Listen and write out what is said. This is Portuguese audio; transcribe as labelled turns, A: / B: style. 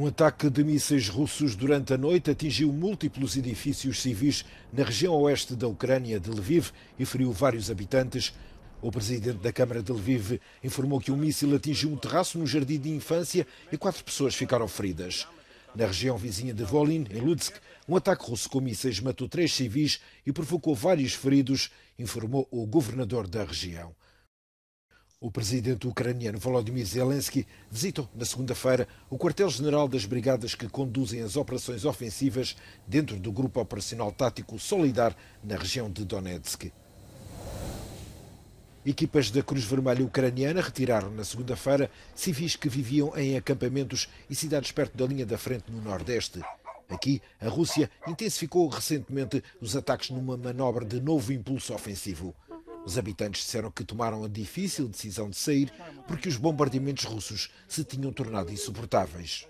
A: Um ataque de mísseis russos durante a noite atingiu múltiplos edifícios civis na região oeste da Ucrânia de Lviv e feriu vários habitantes. O presidente da Câmara de Lviv informou que um míssil atingiu um terraço no jardim de infância e quatro pessoas ficaram feridas. Na região vizinha de Volin, em Lutsk, um ataque russo com mísseis matou três civis e provocou vários feridos, informou o governador da região. O presidente ucraniano Volodymyr Zelensky visitou na segunda-feira o quartel-general das brigadas que conduzem as operações ofensivas dentro do Grupo Operacional Tático Solidar na região de Donetsk. Equipas da Cruz Vermelha Ucraniana retiraram na segunda-feira civis que viviam em acampamentos e cidades perto da linha da frente no Nordeste. Aqui, a Rússia intensificou recentemente os ataques numa manobra de novo impulso ofensivo. Os habitantes disseram que tomaram a difícil decisão de sair porque os bombardeamentos russos se tinham tornado insuportáveis.